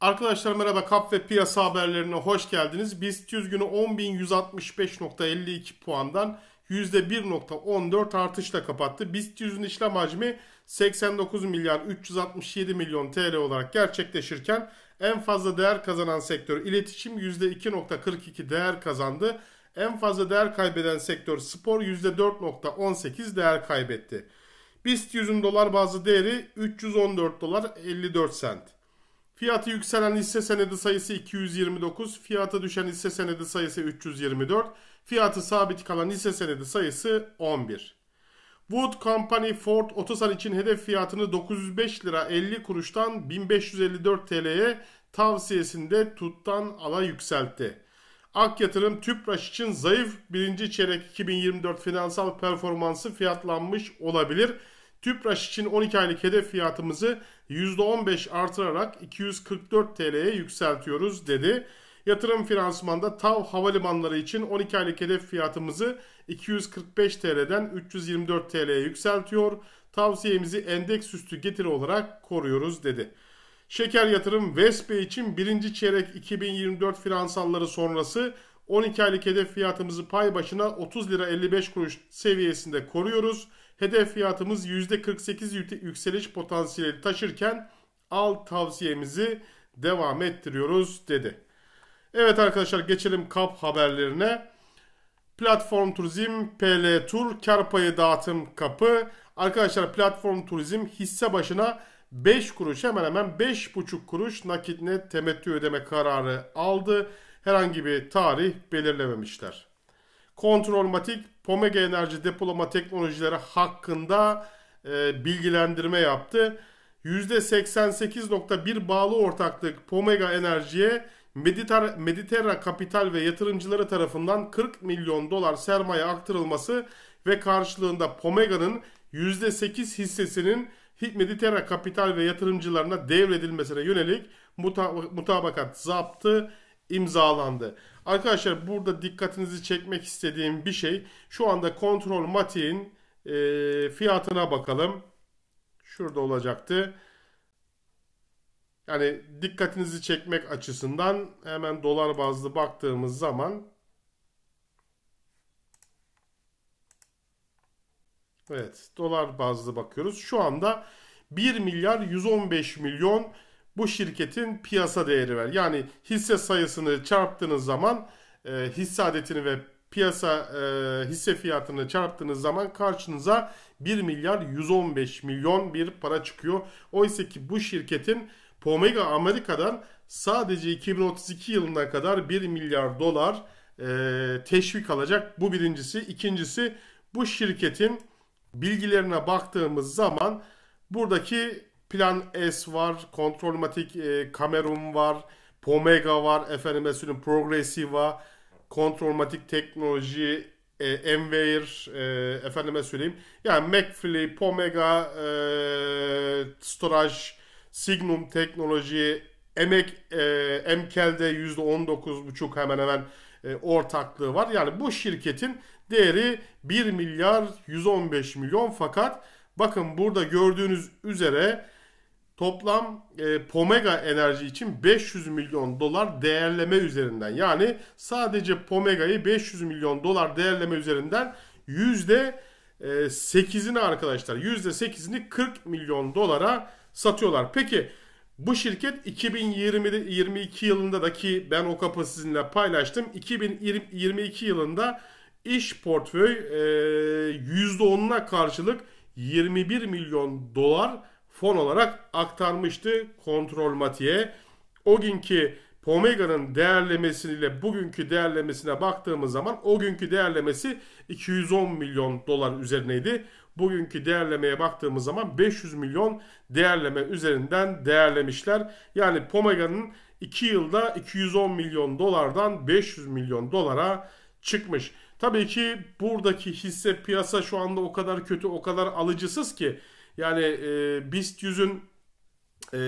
Arkadaşlar merhaba kap ve piyasa haberlerine hoş geldiniz. BIST 100 günü 10.165.52 puandan %1.14 artışla kapattı. BIST 100'ün işlem hacmi 89 milyar 367 milyon TL olarak gerçekleşirken en fazla değer kazanan sektör iletişim %2.42 değer kazandı. En fazla değer kaybeden sektör spor %4.18 değer kaybetti. BIST 100'ün dolar bazlı değeri 314 dolar 54 sent. Fiyatı yükselen hisse senedi sayısı 229, fiyatı düşen hisse senedi sayısı 324, fiyatı sabit kalan hisse senedi sayısı 11. Wood Company Ford Otosan için hedef fiyatını 905 lira 50 kuruştan 1554 TL'ye tavsiyesinde tuttan ala yükseltti. Ak Yatırım Tüpraş için zayıf birinci çeyrek 2024 finansal performansı fiyatlanmış olabilir. Tüpraş için 12 aylık hedef fiyatımızı %15 artırarak 244 TL'ye yükseltiyoruz dedi. Yatırım finansmanda TAV havalimanları için 12 aylık hedef fiyatımızı 245 TL'den 324 TL'ye yükseltiyor. Tavsiyemizi endeks üstü getiri olarak koruyoruz dedi. Şeker yatırım Vespe için birinci çeyrek 2024 finansalları sonrası 12 aylık hedef fiyatımızı pay başına 30 lira 55 kuruş seviyesinde koruyoruz. Hedef fiyatımız %48 yükseliş potansiyeli taşırken al tavsiyemizi devam ettiriyoruz dedi. Evet arkadaşlar geçelim kap haberlerine. Platform Turizm PL Tur kar payı dağıtım kapı. Arkadaşlar Platform Turizm hisse başına 5 kuruş hemen hemen 5,5 kuruş nakit net temettü ödeme kararı aldı. Herhangi bir tarih belirlememişler. Kontrolmatik Pomega Enerji Depolama Teknolojileri hakkında e, bilgilendirme yaptı. %88.1 bağlı ortaklık Pomega Enerji'ye Mediter Mediterra Kapital ve yatırımcıları tarafından 40 milyon dolar sermaye aktarılması ve karşılığında Pomega'nın %8 hissesinin Mediterra Kapital ve yatırımcılarına devredilmesine yönelik mutabakat zaptı imzalandı. Arkadaşlar burada dikkatinizi çekmek istediğim bir şey. Şu anda Kontrol Matik'in e, fiyatına bakalım. Şurada olacaktı. Yani dikkatinizi çekmek açısından hemen dolar bazlı baktığımız zaman Evet dolar bazlı bakıyoruz. Şu anda 1 milyar 115 milyon bu şirketin piyasa değeri ver. Yani hisse sayısını çarptığınız zaman e, hisse adetini ve piyasa e, hisse fiyatını çarptığınız zaman karşınıza 1 milyar 115 milyon bir para çıkıyor. Oysa ki bu şirketin Pomega Amerika'dan sadece 2032 yılına kadar 1 milyar dolar e, teşvik alacak. Bu birincisi. ikincisi bu şirketin bilgilerine baktığımız zaman buradaki Plan S var, Kontrolmatik e, Cameron var, Pomega var, efendime söyleyeyim Progressiva, Kontrolmatik Teknoloji, e, Envair, e, efendime söyleyeyim. Yani McFly, Pomega, e, Storage, Signum Teknoloji, Emek, e, MKL'de %19,5 hemen hemen e, ortaklığı var. Yani bu şirketin değeri 1 milyar 115 milyon fakat bakın burada gördüğünüz üzere toplam e, Pomega Enerji için 500 milyon dolar değerleme üzerinden yani sadece Pomega'yı 500 milyon dolar değerleme üzerinden yüzde %8'ini e, arkadaşlar yüzde %8'ini 40 milyon dolara satıyorlar. Peki bu şirket 2022 yılında da ki ben o kapı sizinle paylaştım. 2022 yılında iş portföy e, yüzde %10'una karşılık 21 milyon dolar fon olarak aktarmıştı kontrol matiye. O günkü Pomega'nın değerlemesiyle bugünkü değerlemesine baktığımız zaman o günkü değerlemesi 210 milyon dolar üzerineydi. Bugünkü değerlemeye baktığımız zaman 500 milyon değerleme üzerinden değerlemişler. Yani Pomega'nın 2 yılda 210 milyon dolardan 500 milyon dolara çıkmış. Tabii ki buradaki hisse piyasa şu anda o kadar kötü o kadar alıcısız ki yani e, BIST 100'ün e,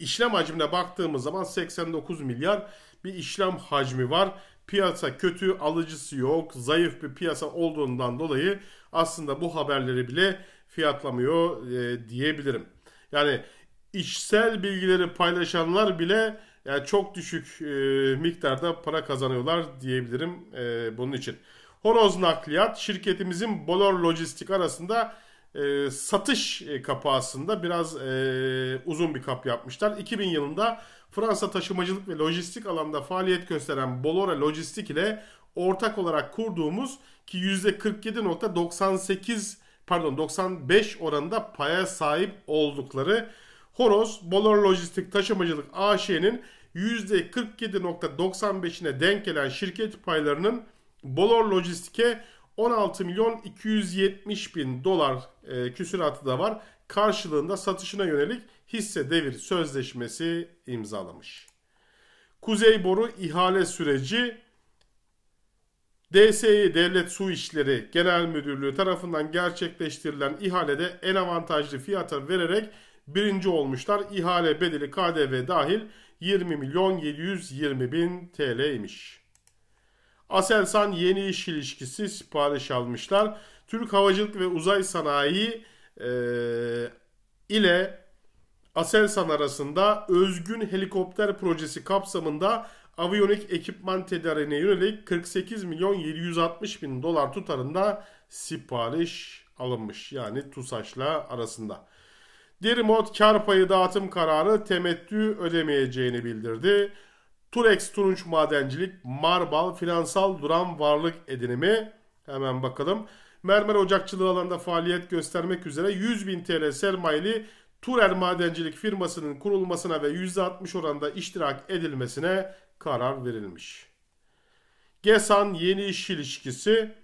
işlem hacmine baktığımız zaman 89 milyar bir işlem hacmi var. Piyasa kötü, alıcısı yok, zayıf bir piyasa olduğundan dolayı aslında bu haberleri bile fiyatlamıyor e, diyebilirim. Yani içsel bilgileri paylaşanlar bile yani e, çok düşük e, miktarda para kazanıyorlar diyebilirim e, bunun için. Horoz Nakliyat şirketimizin Bolor Lojistik arasında ee, e, satış kapağısında biraz e, uzun bir kap yapmışlar. 2000 yılında Fransa taşımacılık ve lojistik alanda faaliyet gösteren Bolora Lojistik ile ortak olarak kurduğumuz ki %47.98 pardon 95 oranında paya sahip oldukları Horos Bolora Lojistik Taşımacılık AŞ'nin %47.95'ine denk gelen şirket paylarının Bolor Lojistik'e 16 milyon 270 bin dolar e, küsuratı da var. Karşılığında satışına yönelik hisse devir sözleşmesi imzalamış. Kuzey Boru ihale süreci DSİ Devlet Su İşleri Genel Müdürlüğü tarafından gerçekleştirilen ihalede en avantajlı fiyata vererek birinci olmuşlar. İhale bedeli KDV dahil 20 milyon 720 bin TL'ymiş. Aselsan yeni iş ilişkisi sipariş almışlar. Türk Havacılık ve Uzay Sanayi e, ile Aselsan arasında özgün helikopter projesi kapsamında aviyonik ekipman tedariğine yönelik 48 milyon 760 bin dolar tutarında sipariş alınmış. Yani TUSAŞ'la arasında. Derimot kar payı dağıtım kararı temettü ödemeyeceğini bildirdi. Turex Turunç Madencilik, Marbal, Finansal Duran Varlık Edinimi. Hemen bakalım. Mermer ocakçılığı alanında faaliyet göstermek üzere 100 bin TL sermayeli Turel Madencilik firmasının kurulmasına ve %60 oranda iştirak edilmesine karar verilmiş. Gesan Yeni İş ilişkisi,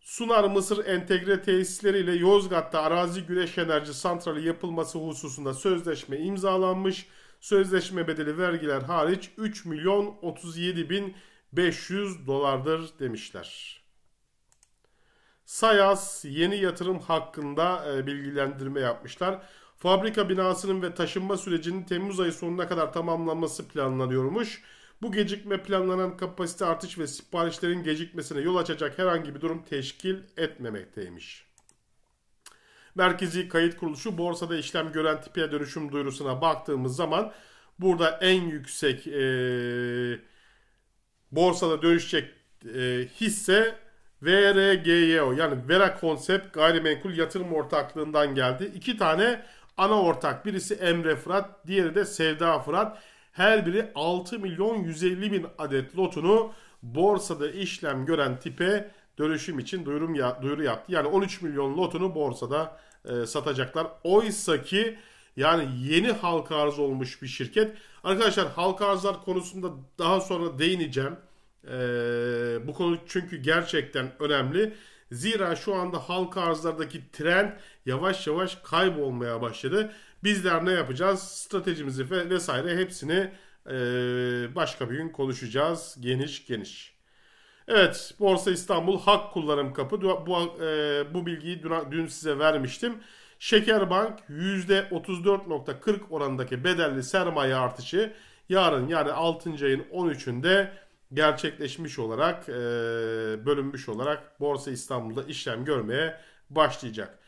Sunar Mısır entegre tesisleri ile Yozgat'ta arazi güneş enerji santrali yapılması hususunda sözleşme imzalanmış. Sözleşme bedeli vergiler hariç 3 milyon 37 bin 500 dolardır demişler. Sayas yeni yatırım hakkında e, bilgilendirme yapmışlar. Fabrika binasının ve taşınma sürecinin Temmuz ayı sonuna kadar tamamlanması planlanıyormuş. Bu gecikme planlanan kapasite artış ve siparişlerin gecikmesine yol açacak herhangi bir durum teşkil etmemekteymiş. Merkezi Kayıt Kuruluşu borsada işlem gören tipine dönüşüm duyurusuna baktığımız zaman burada en yüksek e, borsada dönüşecek e, hisse VRGYO yani Vera Concept Gayrimenkul Yatırım Ortaklığından geldi. İki tane ana ortak birisi Emre Fırat diğeri de Sevda Fırat. Her biri 6 milyon 150 bin adet lotunu borsada işlem gören tipe dönüşüm için duyurum ya, duyuru yaptı. Yani 13 milyon lotunu borsada e, satacaklar. Oysa ki yani yeni halka arz olmuş bir şirket. Arkadaşlar halka arzlar konusunda daha sonra değineceğim. E, bu konu çünkü gerçekten önemli. Zira şu anda halka arzlardaki trend yavaş yavaş kaybolmaya başladı. Bizler ne yapacağız? Stratejimizi vesaire hepsini e, başka bir gün konuşacağız geniş geniş. Evet Borsa İstanbul hak kullanım kapı bu, e, bu bilgiyi dün, dün size vermiştim. Şekerbank %34.40 oranındaki bedelli sermaye artışı yarın yani 6. ayın 13'ünde gerçekleşmiş olarak e, bölünmüş olarak Borsa İstanbul'da işlem görmeye başlayacak.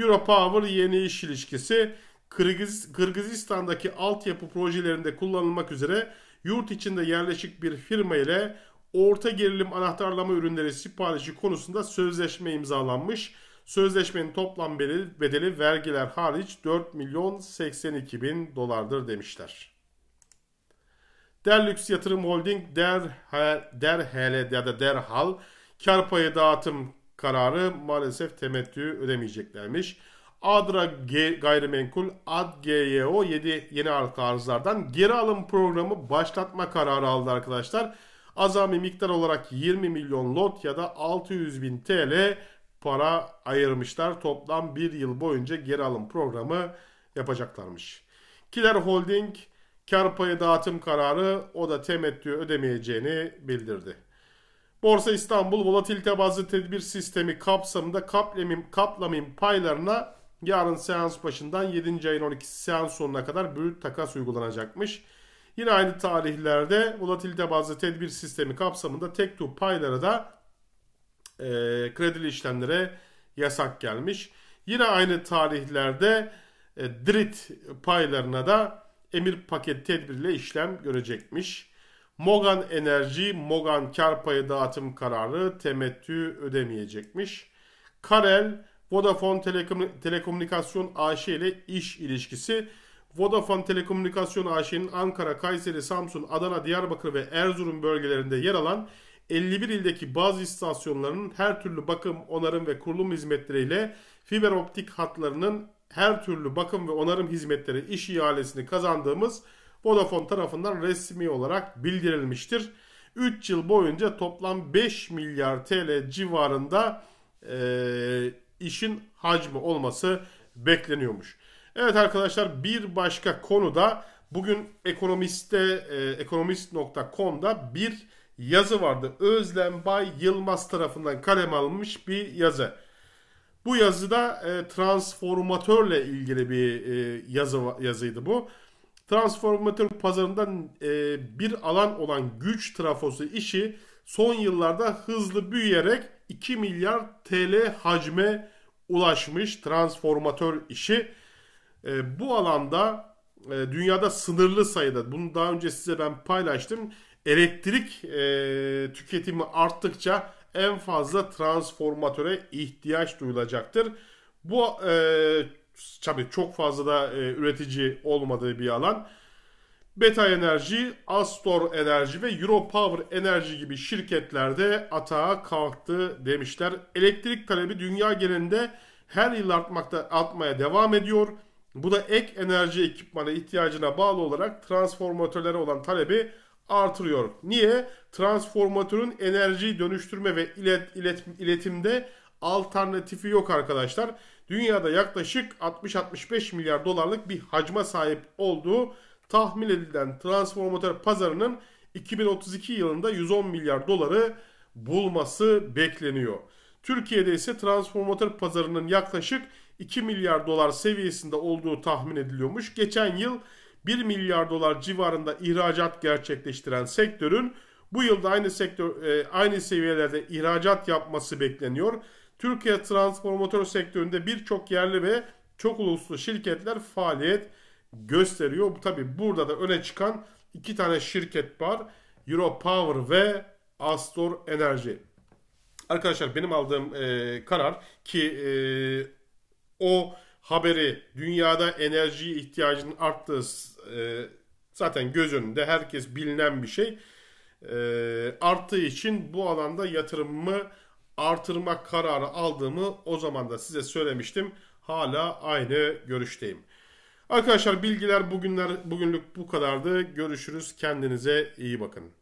Europower yeni iş ilişkisi Kırgız, Kırgızistan'daki altyapı projelerinde kullanılmak üzere yurt içinde yerleşik bir firma ile orta gerilim anahtarlama ürünleri siparişi konusunda sözleşme imzalanmış. Sözleşmenin toplam bedeli, vergiler hariç 4 milyon 82 bin dolardır demişler. Derlüks Yatırım Holding Derhe, Derhel ya da Derhal kar payı dağıtım kararı maalesef temettü ödemeyeceklermiş. Adra G, Gayrimenkul ADGYO 7 yeni arzlardan geri alım programı başlatma kararı aldı arkadaşlar. Azami miktar olarak 20 milyon lot ya da 600 bin TL para ayırmışlar. Toplam bir yıl boyunca geri alım programı yapacaklarmış. Kiler Holding kar payı dağıtım kararı o da temettü ödemeyeceğini bildirdi. Borsa İstanbul volatilite bazlı tedbir sistemi kapsamında kaplemim, kaplamin paylarına yarın seans başından 7. ayın 12 seans sonuna kadar büyük takas uygulanacakmış. Yine aynı tarihlerde volatilite bazlı tedbir sistemi kapsamında tek tu paylara da e, kredili işlemlere yasak gelmiş. Yine aynı tarihlerde e, DRIT paylarına da emir paket tedbiriyle işlem görecekmiş. Mogan Enerji, Mogan kar payı dağıtım kararı temettü ödemeyecekmiş. Karel, Vodafone Telekom Telekomünikasyon AŞ ile iş ilişkisi Vodafone Telekomünikasyon AŞ'nin Ankara, Kayseri, Samsun, Adana, Diyarbakır ve Erzurum bölgelerinde yer alan 51 ildeki bazı istasyonlarının her türlü bakım, onarım ve kurulum hizmetleriyle fiber optik hatlarının her türlü bakım ve onarım hizmetleri iş ihalesini kazandığımız Vodafone tarafından resmi olarak bildirilmiştir. 3 yıl boyunca toplam 5 milyar TL civarında e, işin hacmi olması bekleniyormuş. Evet arkadaşlar bir başka konuda bugün ekonomiste e, ekonomist.com'da bir yazı vardı. Özlem Bay Yılmaz tarafından kalem alınmış bir yazı. Bu yazıda e, transformatörle ilgili bir e, yazı yazıydı bu. Transformatör pazarından e, bir alan olan güç trafosu işi son yıllarda hızlı büyüyerek 2 milyar TL hacme ulaşmış transformatör işi. E, bu alanda e, dünyada sınırlı sayıda, bunu daha önce size ben paylaştım, elektrik e, tüketimi arttıkça en fazla transformatöre ihtiyaç duyulacaktır. Bu e, tabii çok fazla da e, üretici olmadığı bir alan. Beta Enerji, Astor Enerji ve Europower Enerji gibi şirketlerde atağa kalktı demişler. Elektrik talebi dünya genelinde her yıl artmakta artmaya devam ediyor. Bu da ek enerji ekipmanı ihtiyacına bağlı olarak transformatörlere olan talebi artırıyor. Niye? Transformatörün enerjiyi dönüştürme ve ilet, ilet, iletimde alternatifi yok arkadaşlar. Dünyada yaklaşık 60-65 milyar dolarlık bir hacma sahip olduğu tahmin edilen transformatör pazarının 2032 yılında 110 milyar doları bulması bekleniyor. Türkiye'de ise transformatör pazarının yaklaşık 2 milyar dolar seviyesinde olduğu tahmin ediliyormuş. Geçen yıl 1 milyar dolar civarında ihracat gerçekleştiren sektörün bu yılda aynı sektör e, aynı seviyelerde ihracat yapması bekleniyor. Türkiye transformatör sektöründe birçok yerli ve çok uluslu şirketler faaliyet gösteriyor. Tabi burada da öne çıkan iki tane şirket var. Euro Power ve Astor Enerji. Arkadaşlar benim aldığım e, karar ki e, o haberi dünyada enerji ihtiyacının arttığı e, zaten göz önünde herkes bilinen bir şey. E, arttığı için bu alanda yatırımımı artırmak kararı aldığımı o zaman da size söylemiştim. Hala aynı görüşteyim. Arkadaşlar bilgiler bugünler bugünlük bu kadardı. Görüşürüz. Kendinize iyi bakın.